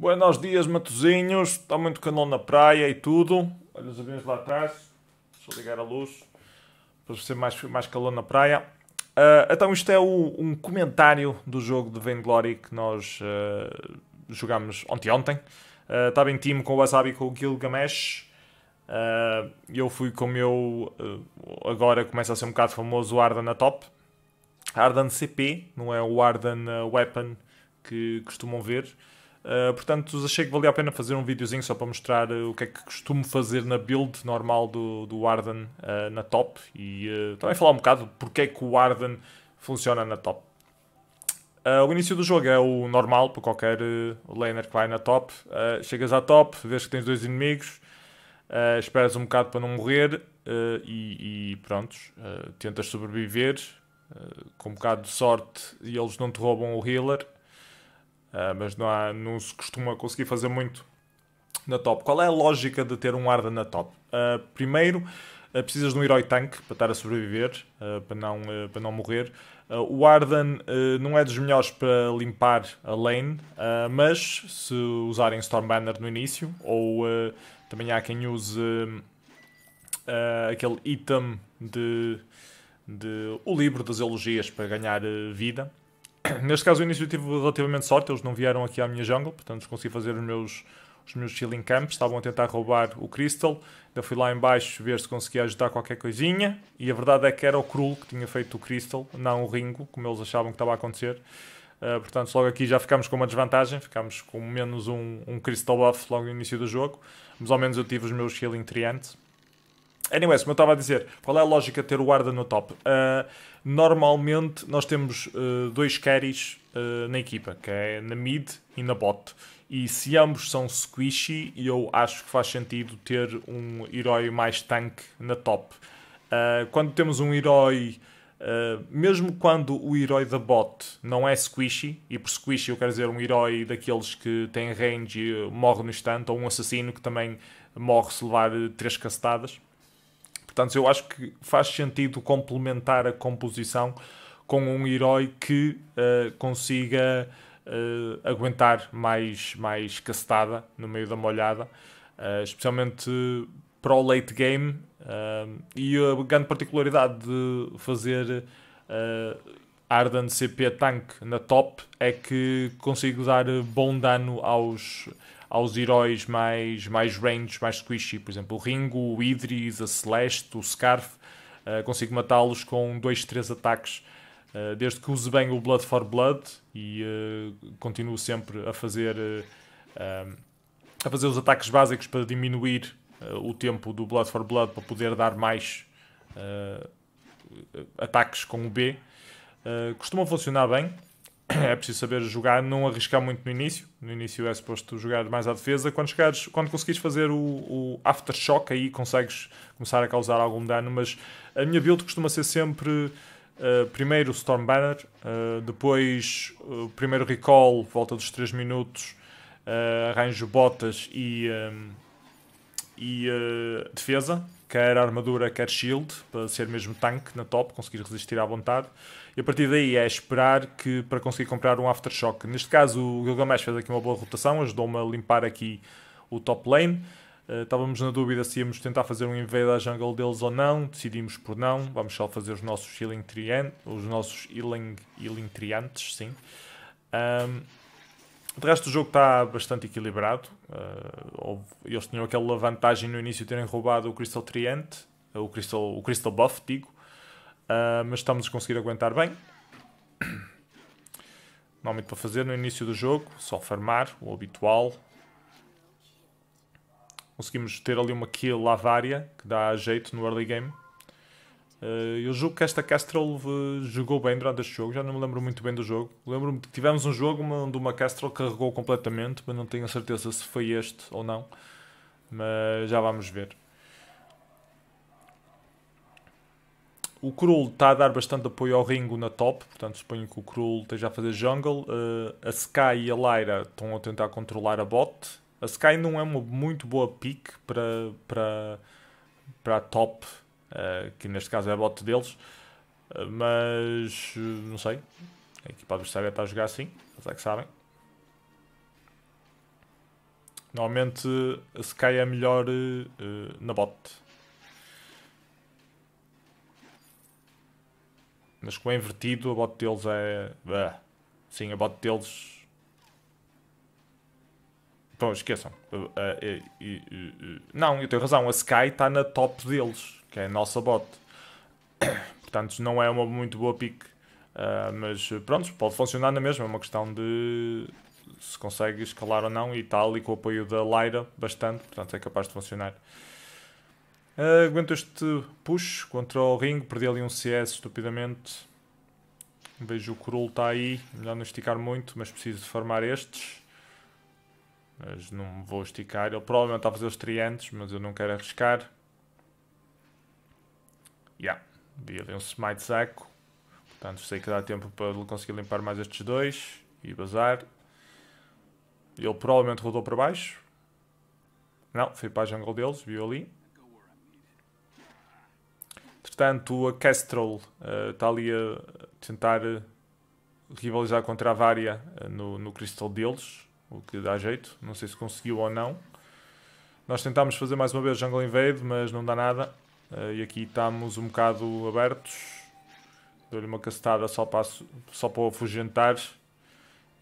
Buenos dias, Matozinhos. Está muito calor na praia e tudo. Olha os aviões lá atrás. Deixa eu ligar a luz para ser mais, mais calor na praia. Uh, então, isto é o, um comentário do jogo de Vainglory que nós uh, jogámos ontem. ontem. Uh, ah, estava em time com o Wasabi com o Gilgamesh. Uh, eu fui com o meu. agora começa a ser um bocado famoso o Arden na top. Arden CP, não é o Arden Weapon que costumam ver. Eh, portanto, achei que valia a pena fazer um videozinho só para mostrar uh, o que é que costumo fazer na build normal do, do Arden uh, na top e também falar um bocado porque é que o Arden funciona na top. o início do jogo é o normal para qualquer laner que vai na top. chegas à top, vês que tens dois inimigos, esperas um bocado para não morrer e, e prontos, tentas sobreviver. com um bocado de sorte e eles não te roubam o healer Uh, mas não, há, não, se costuma conseguir fazer muito na top. Qual é a lógica de ter um Arda na top? Uh, primeiro, uh, precisas de um herói tanque para estar a sobreviver, para, não, para não morrer. o Arden não é dos melhores para limpar a lane, mas se usarem Storm Banner no início, ou também há quem use aquele item de, de o livro das elogias para ganhar vida. Neste caso, o início eu tive relativamente sorte, eles não vieram aqui à minha jungle, portanto consegui fazer os meus, os meus chilling camps, estavam a tentar roubar o Crystal, eu fui lá embaixo ver se conseguia ajudar qualquer coisinha, e a verdade é que era o Krul que tinha feito o Crystal, não o Ringo, como eles achavam que estava a acontecer, uh, portanto logo aqui já ficámos com uma desvantagem, ficámos com menos um, um Crystal Buff logo no início do jogo, mas ao menos eu tive os meus Healing Triante, Anyways, como eu estava a dizer, qual é a lógica de ter o guarda no top? Uh, normalmente nós temos uh, dois carries uh, na equipa, que é na mid e na bot. E se ambos são squishy, eu acho que faz sentido ter um herói mais tanque na top. quando temos um herói, mesmo quando o herói da bot não é squishy, e por squishy eu quero dizer um herói daqueles que tem range e morre no instante, ou um assassino que também morre se levar três castadas Portanto, eu acho que faz sentido complementar a composição com um herói que uh, consiga uh, aguentar mais, mais castada no meio da molhada, uh, especialmente para o late game. e a grande particularidade de fazer Arden CP Tank na top é que consigo dar bom dano aos aos heróis mais, mais range, mais squishy, por exemplo, o Ringo, o Idris, a Celeste, o Scarf, uh, consigo matá-los com 2, 3 ataques, uh, desde que use bem o Blood for Blood e uh, eh, continuo sempre a fazer, a fazer os ataques básicos para diminuir o tempo do Blood for Blood para poder dar mais ataques com o B. costumam funcionar bem, é preciso saber jogar, não arriscar muito no início. No início é suposto jogar mais à defesa. Quando, chegares, quando conseguires fazer o, o aftershock, aí consegues começar a causar algum dano. Mas a minha build costuma ser sempre uh, primeiro o Storm Banner, uh, depois eh, o uh, primeiro recall, volta dos 3 minutos, arranjo botas e, um, e defesa quer armadura, quer shield, para ser mesmo tanque na top, conseguir resistir à vontade. E a partir daí é esperar que para conseguir comprar um Aftershock. Neste caso, o Gilgamesh fez aqui uma boa rotação, ajudou-me a limpar aqui o top lane. Uh, estávamos na dúvida se íamos tentar fazer um invade à jungle deles ou não, decidimos por não, vamos só fazer os nossos healing triantes, os nossos healing, healing triantes, sim. Um, de resto, o jogo está bastante equilibrado. Uh, eles tinham aquela vantagem no início de terem roubado o Crystal Triant, eh, o Crystal, o Crystal Buff, digo. Uh, mas estamos a conseguir aguentar bem. Não há muito para fazer no início do jogo, só farmar, o habitual. Conseguimos ter ali uma kill Lavaria, que dá jeito no early game. Eh, eu julgo que esta Castrol eh, jogou bem durante este jogo, já não me lembro muito bem do jogo. Lembro-me que tivemos um jogo onde uma Castrol carregou completamente, mas não tenho a certeza se foi este ou não. Mas já vamos ver. O Krul está a dar bastante apoio ao Ringo na top, portanto suponho que o Krul esteja a fazer jungle. Eh, a Sky e a Lyra estão a tentar controlar a bot. A Sky não é uma muito boa pick para, para, para a top, uh, que neste caso é a bot deles, uh, mas não sei. A equipa adversária está a jogar assim, mas é que sabem. Normalmente a Sky é melhor eh, na bot. Mas com a invertido a bot deles é, é. Sim, a bot deles Pô, esqueçam. Uh, uh, não, eu tenho razão. A Sky está na top deles, que é a nossa bot. Portanto, não é uma muito boa pick. Uh, mas pronto, pode funcionar na mesma. É uma questão de se consegue escalar ou não e tal. Tá e com o apoio da Lyra, bastante. Portanto, é capaz de funcionar. Uh, aguento este push contra o ring. Perdi ali um CS estupidamente. Vejo o Krull está aí. Melhor não esticar muito, mas preciso de farmar estes mas não me vou esticar. Ele provavelmente está a fazer os triantes, mas eu não quero arriscar. Yeah, vi ali um smite saco. Portanto, sei que dá tempo para conseguir limpar mais estes dois e bazar. Ele provavelmente rodou para baixo. Não, foi para a jungle deles, viu ali. Entretanto, a Kestrel uh, está ali a tentar rivalizar contra a Varia uh, no, no Crystal deles o que dá jeito. Não sei se conseguiu ou não. Nós tentámos fazer mais uma vez Jungle Invade, mas não dá nada. Uh, e aqui estamos um bocado abertos. Dou-lhe uma castada só para, só para o afugentar.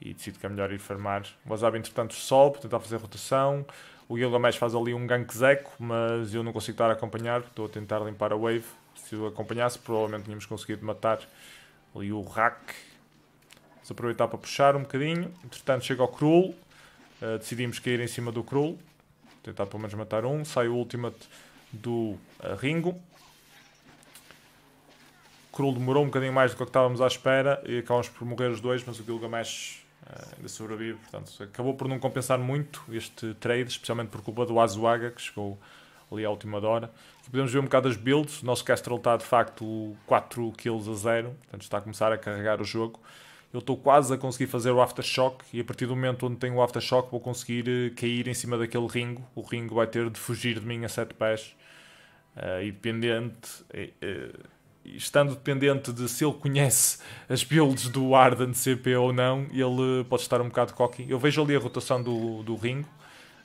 E decido que é melhor ir farmar. O Wasabi, entretanto, sol para tentar fazer rotação. O Gilgamesh faz ali um gank zeco, mas eu não consigo estar a acompanhar. Estou a tentar limpar a wave. Se eu acompanhasse, provavelmente tínhamos conseguido matar ali o hack Vamos aproveitar para puxar um bocadinho. Entretanto, chega ao Krull. Uh, eh, decidimos cair em cima do Krull. Tentar pelo menos matar um. Sai o ultimate do uh, Ringo. Krull demorou um bocadinho mais do que estávamos à espera e acabamos por morrer os dois, mas o Gilgamesh mais eh, ainda sobrevive. Portanto, acabou por não compensar muito este trade, especialmente por culpa do Azuaga, que chegou ali à última hora. Aqui podemos ver um bocado as builds. O nosso Kestrel está de facto 4 kills a 0, portanto está a começar a carregar o jogo eu estou quase a conseguir fazer o aftershock e a partir do momento onde tenho o aftershock vou conseguir eh, cair em cima daquele ringo. O ringo vai ter de fugir de mim a sete pés. Uh, e dependente, uh, estando dependente de se ele conhece as builds do Arden CP ou não, ele pode estar um bocado cocky. Eu vejo ali a rotação do, do ringo.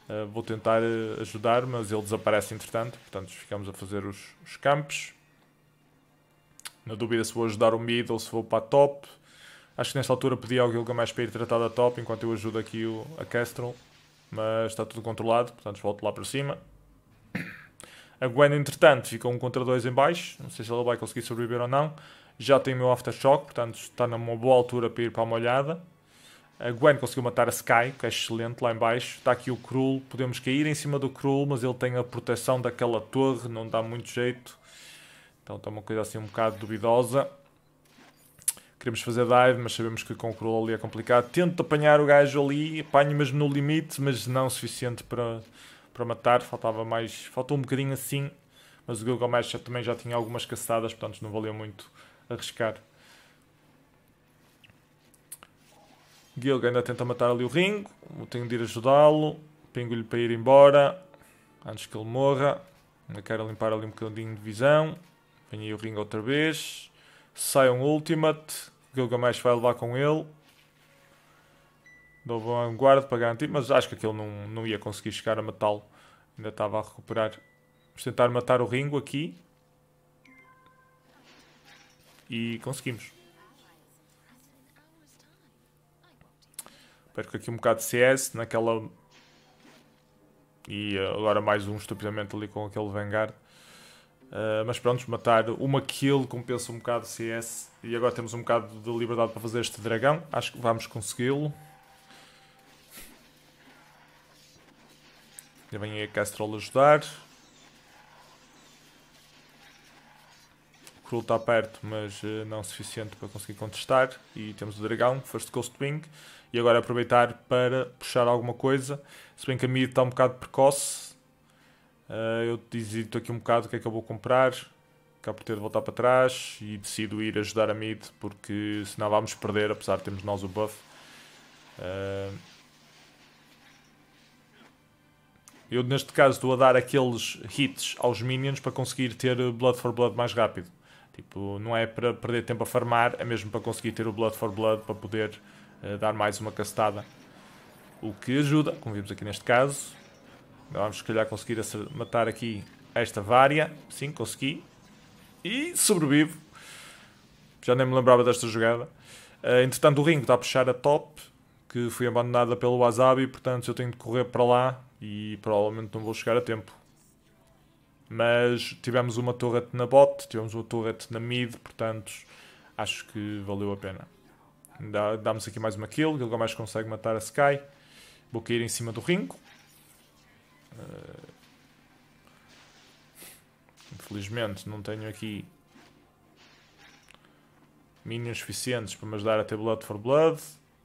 Uh, vou tentar ajudar, mas ele desaparece entretanto. Portanto, ficamos a fazer os, os campos. Na dúvida se vou ajudar o mid ou se vou para a top. Acho que nesta altura pedi ao Gilgamesh para ir tratar da top, enquanto eu ajudo aqui o, a Kestrel. Mas está tudo controlado, portanto volto lá para cima. A Gwen, entretanto, fica um contra dois em baixo. Não sei se ela vai conseguir sobreviver ou não. Já tem o meu Aftershock, portanto está numa boa altura para ir para uma olhada. A Gwen conseguiu matar a Sky, que é excelente lá em baixo. Está aqui o Krul podemos cair em cima do Krul mas ele tem a proteção daquela torre, não dá muito jeito. Então está uma coisa assim um bocado duvidosa queremos fazer dive, mas sabemos que com o crawl ali é complicado. Tento apanhar o gajo ali, apanho mas no limite, mas não o suficiente para, para matar. Faltava mais, faltou um bocadinho assim, mas o Google Mesh também já tinha algumas caçadas, portanto não valeu muito arriscar. Gilga ainda tenta matar ali o Ringo, tenho de ir ajudá-lo, pingo-lhe para ir embora, antes que ele morra. Ainda quero limpar ali um bocadinho de visão. Venho aí o Ringo outra vez. Sai um Ultimate. Gilgamesh vai levar com ele. Dou um vanguarda para garantir, mas acho que aquele não, não ia conseguir chegar a matá-lo. Ainda estava a recuperar. Vamos tentar matar o Ringo aqui. E conseguimos. Perco aqui um bocado de CS naquela... E eh, agora mais um estupidamente ali com aquele Vanguard. Ah, mas pronto, matar uma kill compensa um bocado o CS e agora temos um bocado de liberdade para fazer este dragão. Acho que vamos consegui-lo. Já vem a Castrol ajudar. O Krull está perto, mas ah, não suficiente para conseguir contestar. E temos o dragão, first Coast Wing. E agora é aproveitar para puxar alguma coisa. Se bem que a mid está um bocado precoce, Uh, eu hesito aqui um bocado o que é que eu vou comprar, cá por ter de voltar para trás e decido ir ajudar a mid porque senão vamos perder, apesar de termos nós o buff. Uh... Eu neste caso estou a dar aqueles hits aos minions para conseguir ter Blood for Blood mais rápido. Tipo, não é para perder tempo a farmar, é mesmo para conseguir ter o Blood for Blood para poder uh, dar mais uma castada. O que ajuda, como vimos aqui neste caso, Vamos, se calhar, conseguir matar aqui esta vária. Sim, consegui. E sobrevivo. Já nem me lembrava desta jogada. Uh, entretanto, o Ringo está a puxar a top, que foi abandonada pelo Wasabi, portanto eu tenho de correr para lá e provavelmente não vou chegar a tempo. Mas tivemos uma turret na bot, tivemos uma turret na mid, portanto acho que valeu a pena. Dá, damos aqui mais uma kill, Gilgamesh consegue matar a Sky. Vou cair em cima do Ringo. Uh, infelizmente não tenho aqui minions suficientes para me ajudar a ter Blood for Blood.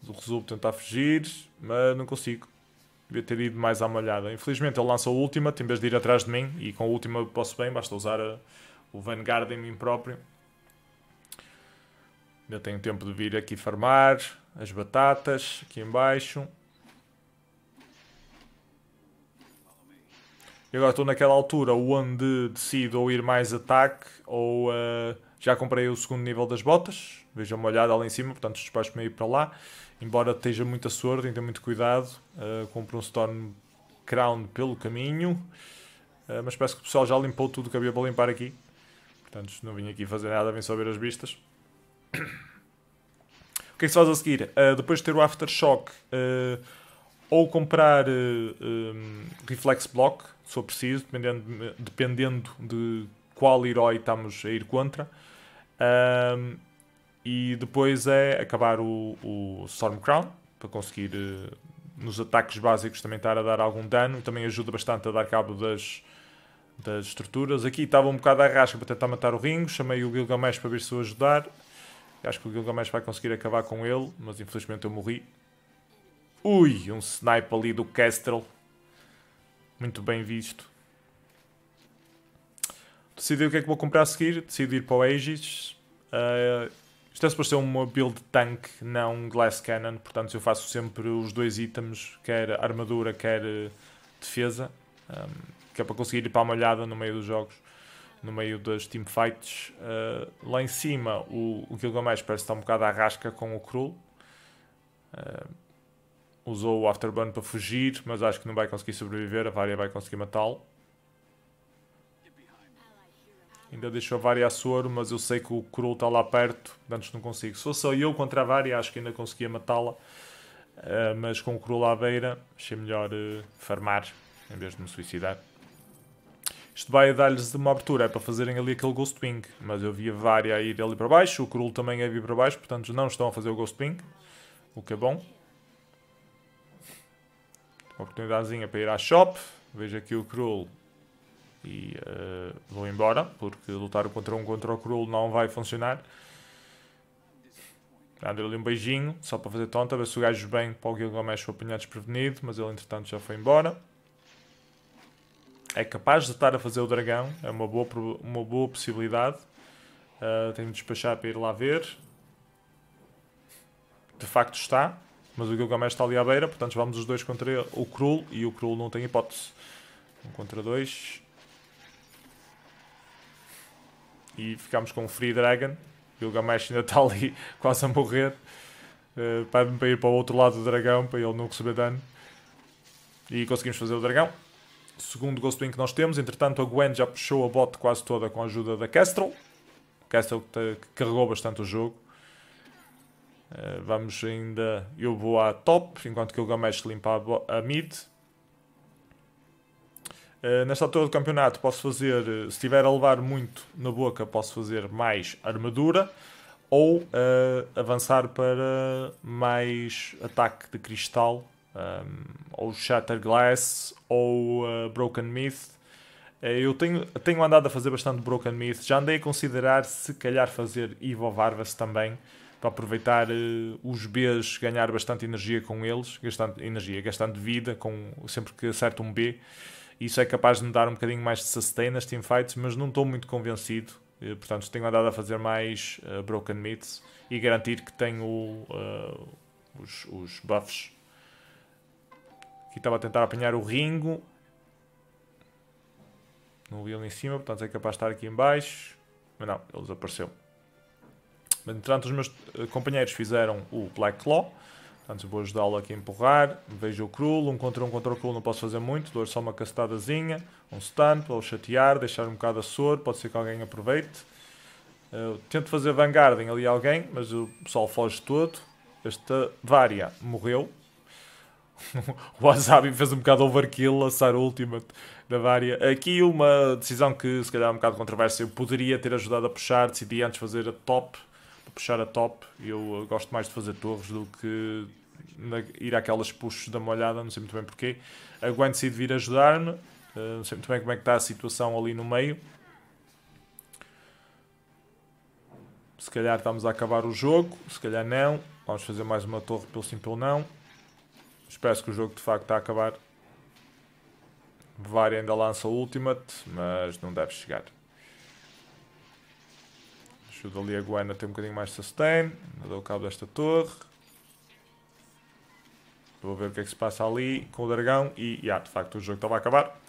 resumo tentar fugir, mas não consigo. Devia ter ido mais à malhada. Infelizmente ele lança a última, em vez de ir atrás de mim, e com a última posso bem, basta usar a, o Vanguard em mim próprio. Ainda tenho tempo de vir aqui farmar as batatas aqui embaixo. agora estou naquela altura onde decido ou ir mais ataque ou uh, já comprei o segundo nível das botas. Vejam uma olhada lá em cima, portanto despacho-me meio para lá. Embora esteja muita sorte, tenho muito cuidado. Uh, compro um Storm Crown pelo caminho. Uh, mas parece que o pessoal já limpou tudo que havia para limpar aqui. Portanto, não vim aqui fazer nada, vim só ver as vistas. o que é que se faz a seguir? Uh, depois de ter o Aftershock, uh, ou comprar uh, eh, um, ehm, Reflex Block, se for preciso, dependendo, dependendo de qual herói estamos a ir contra. Um, ehm, e depois é acabar o, o Storm Crown, para conseguir uh, nos ataques básicos também estar a dar algum dano. Também ajuda bastante a dar cabo das, das estruturas. Aqui estava um bocado à rasca para tentar matar o Ringo. Chamei o Gilgamesh para ver se o ajudar. Acho que o Gilgamesh vai conseguir acabar com ele, mas infelizmente eu morri. Ui, um snipe ali do Kestrel. Muito bem visto. Decidi o que é que vou comprar a seguir. Decidi ir para o Aegis. Uh, isto é suposto ser uma build tank, não um glass cannon. Portanto, eu faço sempre os dois itens, quer armadura, quer ah, defesa. Um, ah, que é para conseguir ir para a malhada no meio dos jogos. No meio das teamfights. Uh, lá em cima, o, o Gilgamesh parece estar um bocado à rasca com o Krull. Uh, usou o Afterburn para fugir, mas acho que não vai conseguir sobreviver, a Varya vai conseguir matá-lo. Ainda deixou a Varya a soro, mas eu sei que o Krul está lá perto, antes não consigo. Se fosse só eu contra a Varya, acho que ainda conseguia matá-la. Uh, mas com o Krull à beira, achei melhor uh, farmar, em vez de me suicidar. Isto vai dar-lhes uma abertura, é para fazerem ali aquele Ghostwing. Mas eu vi a Varya a ir ali para baixo, o Krul também a vir para baixo, portanto não estão a fazer o Ghostwing, o que é bom. Uma oportunidadezinha para ir à shop. Vejo aqui o Cruel e uh, vou embora, porque lutar contra um contra o Cruel não vai funcionar. dá lhe um beijinho, só para fazer tonta, ver se o gajo bem para o Gilgamesh foi apanhado desprevenido, mas ele entretanto já foi embora. É capaz de estar a fazer o dragão, é uma boa, uma boa possibilidade. Uh, tenho de despachar para ir lá ver. De facto está. Mas o Gilgamesh está ali à beira, portanto vamos os dois contra o Krul e o Krul não tem hipótese. Um contra dois. E ficamos com o Free Dragon. Gilgamesh ainda está ali quase a morrer. Uh, Pede-me para ir para o outro lado do dragão para ele não receber dano. E conseguimos fazer o dragão. Segundo Ghostwing que nós temos. Entretanto, a Gwen já puxou a bot quase toda com a ajuda da Kestrel. Kestrel que carregou bastante o jogo. Eh, vamos ainda. Eu vou à top, enquanto que o Gamesh limpa a, a mid. Uh, nesta altura do campeonato posso fazer, eh, se estiver a levar muito na boca, posso fazer mais armadura ou uh, avançar para mais ataque de cristal, um, ou Shatter Glass, ou uh, Broken Myth. Uh, eu tenho, tenho andado a fazer bastante Broken Myth, já andei a considerar se calhar fazer Evo Varvas também, para aproveitar uh, os Bs, ganhar bastante energia com eles, gastando energia, gastando vida com sempre que acerto um B. Isso é capaz de me dar um bocadinho mais de sustain nas teamfights, mas não estou muito convencido. Uh, portanto, tenho andado a fazer mais uh, Broken Meats e garantir que tenho os, os buffs. Aqui estava a tentar apanhar o Ringo. Não vi ele em cima, portanto é capaz de estar aqui em baixo. Mas não, ele desapareceu. Entretanto, os meus eh, companheiros fizeram o Black Claw. Portanto, vou ajudá-lo aqui a empurrar. Vejo o Krull. Um contra um contra o Krull não posso fazer muito. Dou só uma castadazinha Um stun para o chatear. Deixar um bocado a soro. Pode ser que alguém aproveite. Eh, eu tento fazer em ali alguém, mas o pessoal foge todo. Esta Varia morreu. o Wasabi fez um bocado overkill, lançar a última da Varia. Aqui uma decisão que se calhar é um bocado controversa. Eu poderia ter ajudado a puxar, decidi antes fazer a top puxar a top. Eu eh, gosto mais de fazer torres do que na, ir àquelas puxos da molhada, não sei muito bem porquê. A Gwen decide vir ajudar-me, uh, não sei muito bem como é que está a situação ali no meio. Se calhar estamos a acabar o jogo, se calhar não. Vamos fazer mais uma torre pelo sim, pelo não. Espero que o jogo de facto está a acabar. Var ainda lança o Ultimate, mas não deve chegar. Ajuda ali a Guaina a ter um bocadinho mais de sustain. o cabo desta torre. Vou ver o que é que se passa ali com o dragão. E, yeah, de facto, o jogo estava a acabar.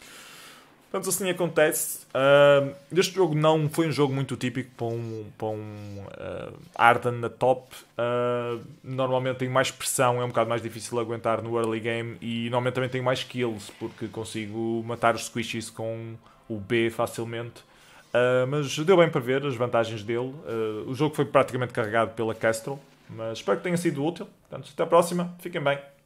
Portanto, assim acontece. Uh, este jogo não foi um jogo muito típico para um, para um uh, Arden na top. Uh, normalmente tenho mais pressão, é um bocado mais difícil aguentar no early game. E normalmente também tenho mais kills, porque consigo matar os squishies com o B facilmente. Ah, mas deu bem para ver as vantagens dele. Uh, o jogo foi praticamente carregado pela Castro, mas espero que tenha sido útil. Portanto, até à próxima, fiquem bem.